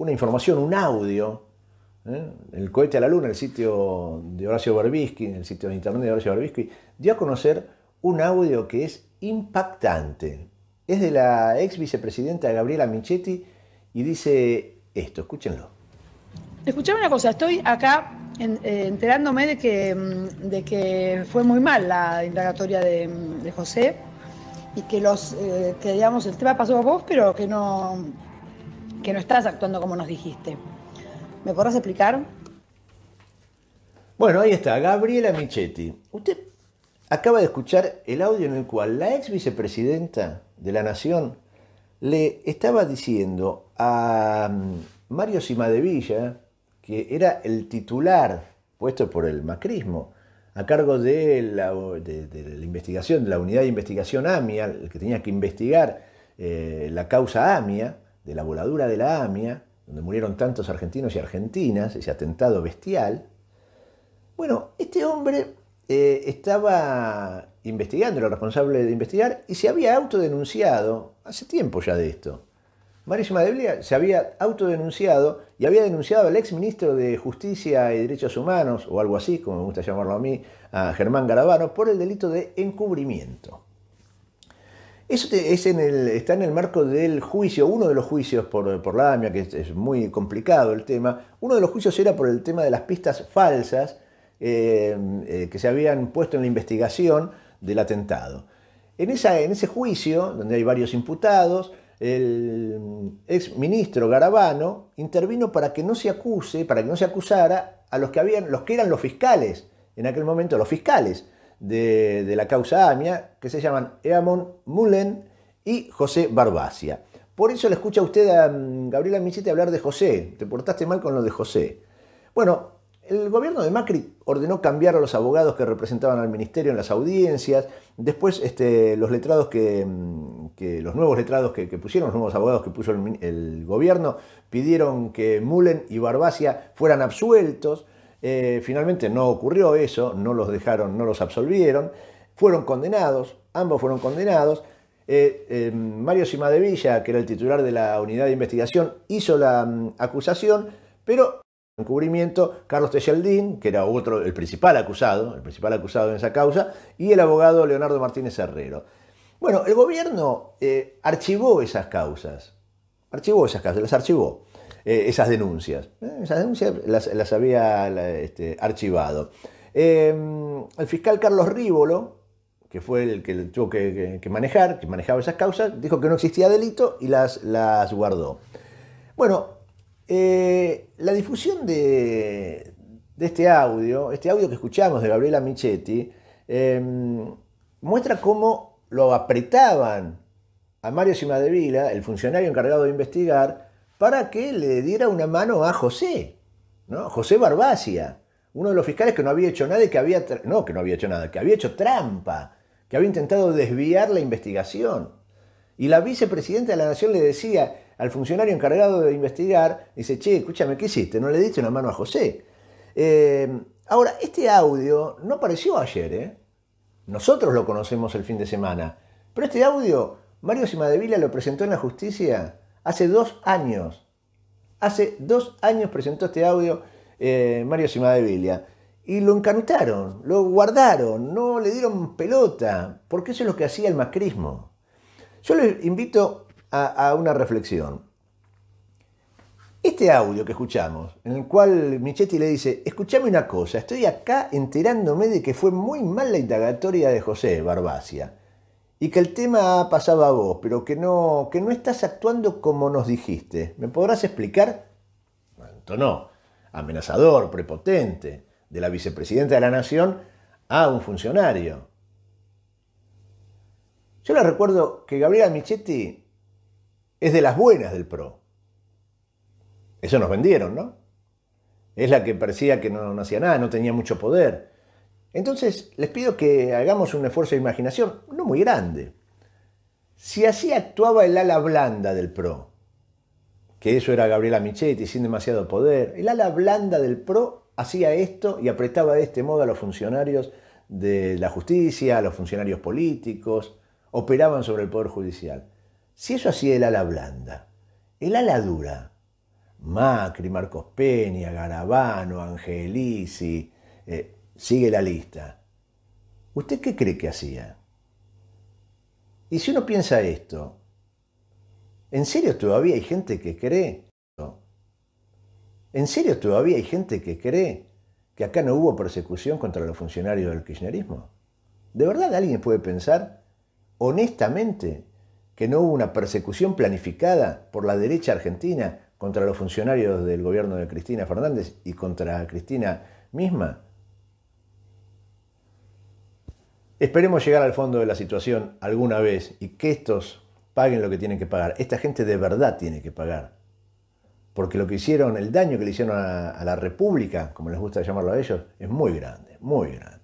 una información, un audio, ¿eh? el cohete a la luna, el sitio de Horacio en el sitio de internet de Horacio Barbisky dio a conocer un audio que es impactante. Es de la ex vicepresidenta Gabriela Michetti y dice esto, escúchenlo. Escuchame una cosa, estoy acá eh, enterándome de que, mm, de que fue muy mal la indagatoria de, mm, José y que los eh, que digamos el tema pasó a vos, pero que no que no estás actuando como nos dijiste. ¿Me podrás explicar? Bueno, ahí está, Gabriela Michetti. Usted acaba de escuchar el audio en el cual la ex vicepresidenta de la Nación le estaba diciendo a mm, Mario Simadevilla, que era el titular puesto por el macrismo, a cargo de la, investigación, de la unidad de investigación AMIA, que tenía que investigar eh, la causa AMIA, de la voladura de la AMIA, donde murieron tantos argentinos y argentinas, ese atentado bestial. Bueno, este hombre eh, estaba investigando, era el responsable de investigar, y se había autodenunciado, hace tiempo ya de esto. Marísima de Blia se había autodenunciado y había denunciado al ministro de Justicia y Derechos Humanos, o algo así, como me gusta llamarlo a mí, a Germán Garabano, por el delito de encubrimiento. Eso está en el marco del juicio, uno de los juicios por, la AMIA, que es, muy complicado el tema, uno de los juicios era por el tema de las pistas falsas eh, eh, que se habían puesto en la investigación del atentado. En, ese juicio, donde hay varios imputados, el ex ministro Garabano intervino para que no se acuse, para que no se acusara a los que eran los fiscales, en aquel momento los fiscales de, la causa AMIA, que se llaman Eamon Mullen y José Barbacia. Por eso le escucha usted a mm, Gabriela Michete hablar de José, te portaste mal con lo de José. Bueno, el gobierno de Macri ordenó cambiar a los abogados que representaban al ministerio en las audiencias, después este, los letrados mm, que, los nuevos letrados que, pusieron, los nuevos abogados que puso el, el gobierno, pidieron que Mullen y Barbacia fueran absueltos. Eh, finalmente no ocurrió eso, no los dejaron, no los absolvieron, fueron condenados, ambos fueron condenados. Eh, eh, Mario Simadevilla, que era el titular de la unidad de investigación, hizo la mm, acusación, pero en encubrimiento, Carlos Tejeldín, que era otro, el principal acusado, el principal acusado en esa causa, y el abogado Leonardo Martínez Herrero. Bueno, el gobierno archivó esas causas, archivó esas causas, las archivó. Eh, esas denuncias. Eh, esas denuncias las, había este, archivado. Em, el fiscal Carlos Rívolo, que fue el que tuvo que, manejar, que manejaba esas causas, dijo que no existía delito y las, las guardó. Bueno, eh, la difusión de, este audio, este audio que escuchamos de Gabriela Michetti, em, muestra cómo lo apretaban a Mario Cimadevila, el funcionario encargado de investigar, para que le diera una mano a José, ¿no? José Barbacia, uno de los fiscales que no había hecho nada y que había, no, que no había hecho nada, que había hecho trampa, que había intentado desviar la investigación. Y la vicepresidenta de la Nación le decía al funcionario encargado de investigar, dice, che, escúchame, ¿qué hiciste? No le diste una mano a José. Eh, ahora, este audio no apareció ayer, ¿eh? Nosotros lo conocemos el fin de semana, pero este audio Mario Simadevila lo presentó en la justicia Hace dos años, hace dos años presentó este audio eh, Mario Cimadevilla y lo encantaron, lo guardaron, no le dieron pelota, porque eso es lo que hacía el macrismo. Yo les invito a, a una reflexión. Este audio que escuchamos, en el cual Michetti le dice, escúchame una cosa, estoy acá enterándome de que fue muy mal la indagatoria de José Barbacia y que el tema ha pasado a vos, pero que no, que no estás actuando como nos dijiste. ¿Me podrás explicar? No, amenazador, prepotente, de la vicepresidenta de la Nación a un funcionario. Yo le recuerdo que Gabriela Michetti es de las buenas del PRO. Eso nos vendieron, ¿no? Es la que parecía que no, no hacía nada, no tenía mucho poder. Entonces les pido que hagamos un esfuerzo de imaginación, no muy grande. Si así actuaba el ala blanda del PRO, que eso era Gabriela Michetti sin demasiado poder, el ala blanda del PRO hacía esto y apretaba de este modo a los funcionarios de la justicia, a los funcionarios políticos, operaban sobre el Poder Judicial. Si eso hacía el ala blanda, el ala dura, Macri, Marcos Peña, Garabano, Angelici, eh, sigue la lista. ¿Usted qué cree que hacía? Y si uno piensa esto, ¿en serio todavía hay gente que cree? ¿En serio todavía hay gente que cree que acá no hubo persecución contra los funcionarios del kirchnerismo? ¿De verdad alguien puede pensar, honestamente, que no hubo una persecución planificada por la derecha argentina contra los funcionarios del gobierno de Cristina Fernández y contra Cristina misma? Esperemos llegar al fondo de la situación alguna vez y que estos paguen lo que tienen que pagar. Esta gente de verdad tiene que pagar. Porque lo que hicieron, el daño que le hicieron a, la República, como les gusta llamarlo a ellos, es muy grande, muy grande.